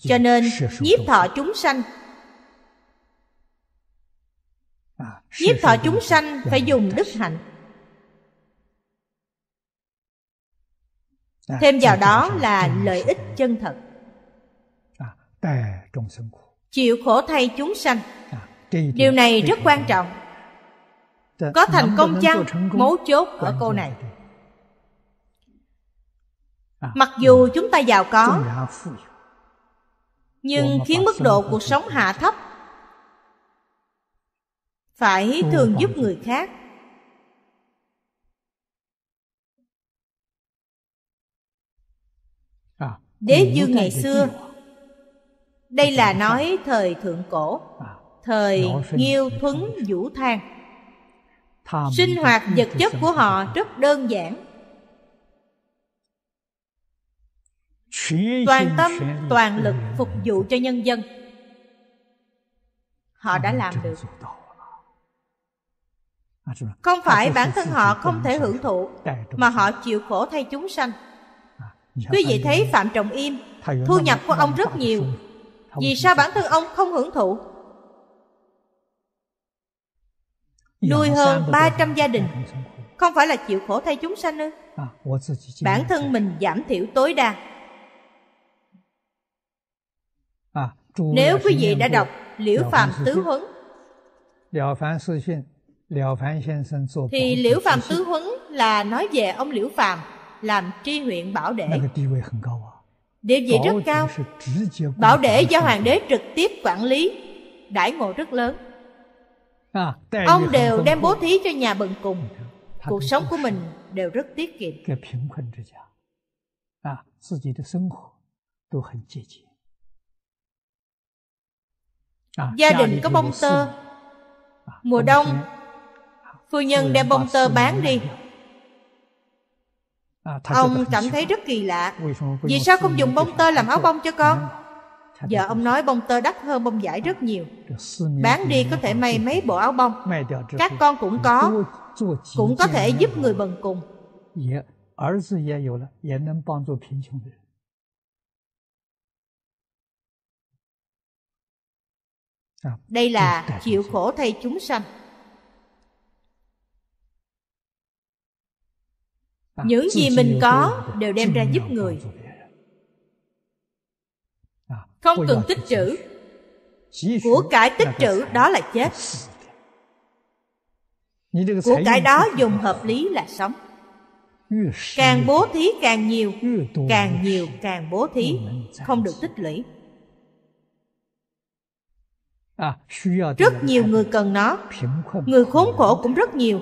cho nên nhiếp thọ chúng sanh nhiếp thọ chúng sanh phải dùng đức hạnh thêm vào đó là lợi ích chân thật chịu khổ thay chúng sanh điều này rất quan trọng có thành công chăng mấu chốt ở câu này mặc dù chúng ta giàu có nhưng khiến mức độ cuộc sống hạ thấp phải thường giúp người khác à, đế dương ngày xưa đây là nói thời thượng cổ à, thời nghiêu thuấn vũ thang sinh hoạt vật chất của họ rất đơn giản toàn tâm toàn lực phục vụ cho nhân dân họ đã làm được à, không phải bản thân họ không thể hưởng thụ mà họ chịu khổ thay chúng sanh à, quý vị thấy phạm trọng im thu nhập của ông rất nhiều vì sao bản thân ông không hưởng thụ nuôi hơn 300 gia đình không phải là chịu khổ thay chúng sanh ư à, bản thân mình giảm thiểu tối đa nếu quý vị đã đọc Liễu Phạm Tứ Huấn Liễu Phạm thì Liễu Phạm Tứ Huấn là nói về ông Liễu Phạm làm tri huyện Bảo Đệ. Địa vị rất cao. Bảo Đệ do Hoàng đế trực tiếp quản lý, đãi ngộ rất lớn. À, ông đều đem bố thí cho nhà bần cùng. Cuộc sống của mình đều rất tiết kiệm. À, gia đình có bông tơ à, mùa đông phu nhân đem bông tơ bán đi à, ông cảm thấy rất kỳ lạ vì sao không dùng bông tơ làm áo bông cho con giờ ông nói bông tơ đắt hơn bông vải rất nhiều bán đi có thể may mấy bộ áo bông các con cũng có cũng có thể giúp người bần cùng dạ, đây là chịu khổ thay chúng sanh à, những gì mình có đều đem ra giúp người à, không cần tích trữ của cải tích trữ đó là chết của cải đó dùng hợp lý là sống càng bố thí càng nhiều càng nhiều càng bố thí không được tích lũy À, rất nhiều người cần nó người khốn khổ cũng rất nhiều